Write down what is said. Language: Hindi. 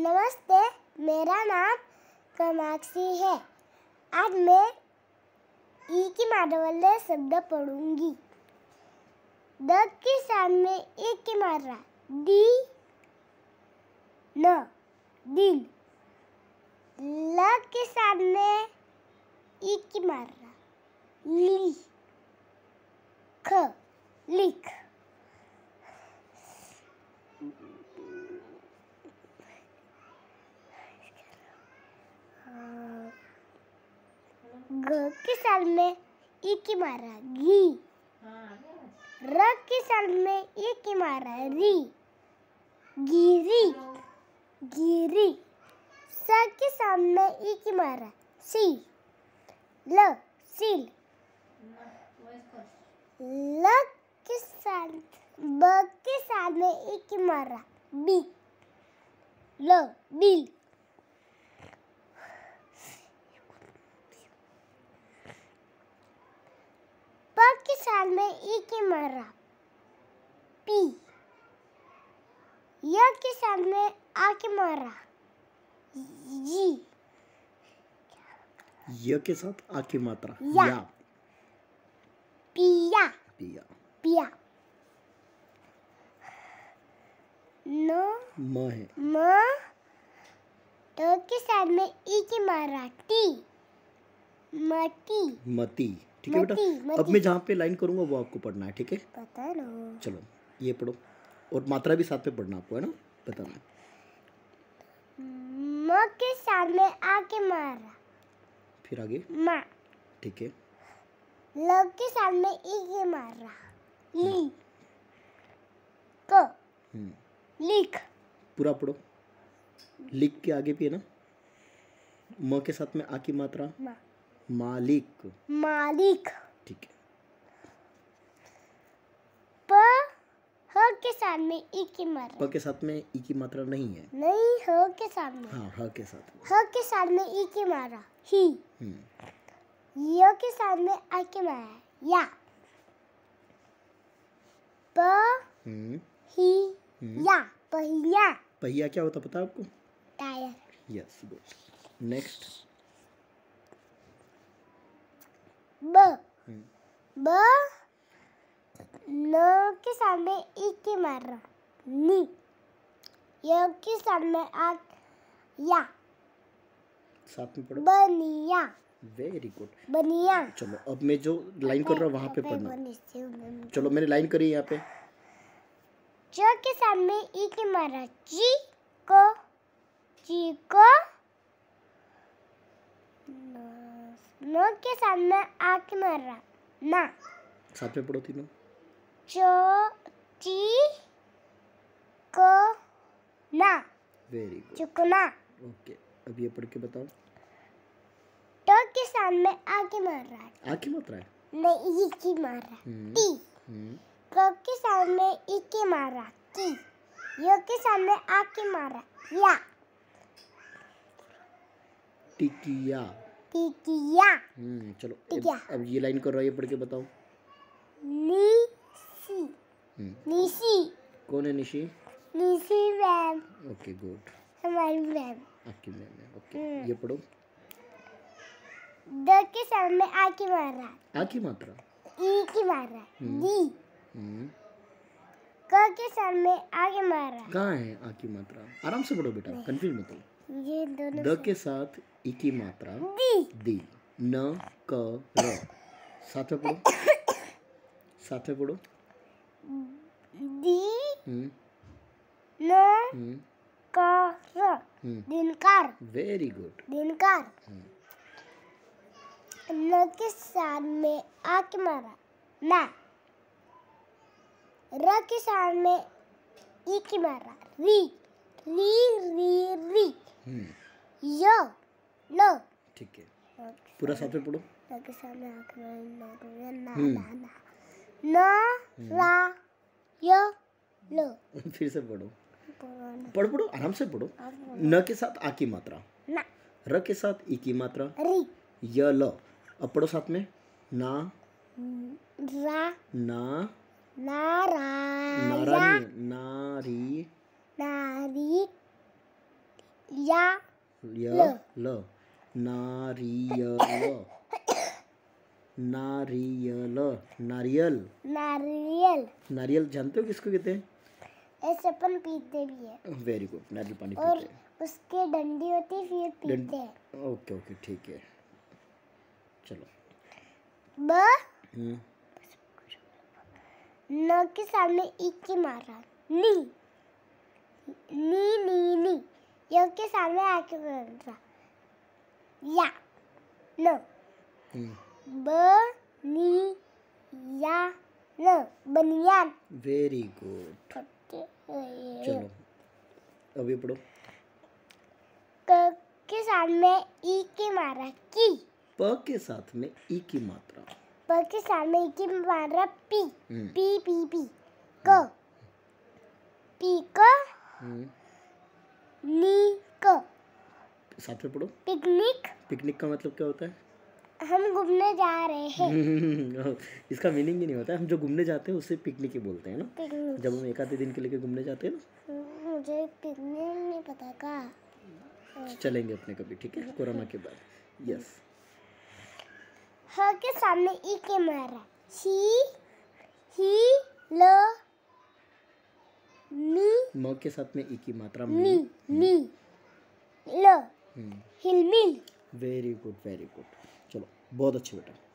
नमस्ते मेरा नाम कमाक्षी है आज मैं ई की मारवल्ले शब्द पढ़ूंगी द के सामने ए की रहा डी न दिल ल के सामने एक की मार रहा ली ख लिख साल में एक ही मारा घी र के साल में एक ही मारा री गिरी गिरी स के साल में एक ही मारा सी ल सील ल के साल ब के साल में एक ही मारा बी ल बिल बाद में ई के मारा पी य के साथ में आ के मारा जी य के साथ आ के मात्रा या, या। पिया पिया पिया न म है म तो के साथ में ई e की मारा टी मती मती ठीक है बेटा अब मैं जहाँ पे लाइन करूंगा वो आपको पढ़ना है ठीक है चलो ये पढ़ो और मात्रा भी साथ पे पढ़ना आपको है ना बताना है माँ के सामने आके मारा फिर आगे माँ ठीक है लव के सामने एक ई मारा हम्म। ली को हम्म। लिख पूरा पढ़ो लिख के आगे भी है ना म के साथ में आ की मात्रा मा। मालिक मालिक ठीक है प ह के साथ में ई की मात्रा प के साथ में ई की मात्रा नहीं है नहीं ह के साथ में हाँ ह के साथ में ह के साथ में ई की मात्रा ही हम्म। य के साथ में आ की मात्रा या प हम्म। ही हम्म। या पहिया पहिया क्या होता पता आपको टायर यस गुड नेक्स्ट ब ब न के सामने ई मार रहा नी य के सामने आ या साथ में पढ़ो बनिया वेरी गुड बनिया चलो अब मैं जो लाइन कर रहा वहां पे पढ़ना चलो मैंने लाइन करी यहाँ पे ज के सामने ई की मारा जी को जी को नो नोट के सामने आके मार रहा ना साथ में पढ़ो तीनों चो ची को ना वेरी गुड चुकना ओके अब ये पढ़ के बताओ टोक के सामने आके मार रहा है आके मार रहा है नहीं ई की मार रहा टी को के सामने ई की मार रहा की यो के सामने आके रहा या टिकिया टिकिया हम्म चलो टिकिया अब ये लाइन कर करो ये पढ़ के बताओ निशी हम्म। निशी कौन है Nishi Nishi ma'am okay good हमारी मैम आपकी मैम है ओके हम्म। ये पढ़ो द के सामने आ की मात्रा आ की मात्रा ई की मात्रा डी हम्म। क के सामने आ की मात्रा कहाँ है आ की मात्रा आराम से पढ़ो बेटा कंफ्यूज मत हो ये दोनों द के साथ ई की मात्रा दी ન ક ર સાથે પડો સાથે पढ़ो दी न क र દિનકાર वेरी गुड દિનકાર न के साथ में आ के मारा ना र के साथ में ई की मारा री री री री हम्म। य लो ठीक है पूरा साथ में पढ़ो के सामने आंख में हम्म। ना ना ना हम्म। रा यो लो फिर से पढ़ो पढ़ पढ़ो आराम से पढ़ो न के साथ आ की मात्रा ना र के साथ ई की मात्रा री य ल अब पढ़ो साथ में ना रा ना नारायण नारी नारी या या ल। नारियल नारियल नारियल नारियल नारियल जानते हो किसको कहते हैं ऐसे अपन पीते भी है वेरी गुड नारियल पानी और पीते हैं। उसके डंडी होती है फिर पीते हैं ओके ओके ठीक है चलो ब हम्म। न के सामने ई की मारा नी नी नी नी य के सामने आ के रहा ya न hmm. बनियान बनियान वेरी गुड चलो अभी पढ़ो क के साथ में ई की मात्रा की प के साथ में ई की मात्रा प के साथ में ई की मात्रा पी hmm. पी पी पी hmm. क पी क नी क साथ में पढ़ो पिकनिक पिकनिक का मतलब क्या होता है हम घूमने जा रहे हैं हाँ, इसका मीनिंग ही नहीं होता है हम जो घूमने जाते हैं उसे पिकनिक ही बोलते हैं ना जब हम एक आधे दिन के लिए घूमने जाते हैं ना हम्म, मुझे पिकनिक नहीं पता का चलेंगे अपने कभी ठीक है कोरोना के बाद यस ह हाँ, के सामने ई के मारा ही ही ल मी म के साथ में ई की मात्रा मी मी ल हिलमिल वेरी गुड वेरी गुड चलो बहुत अच्छे बेटा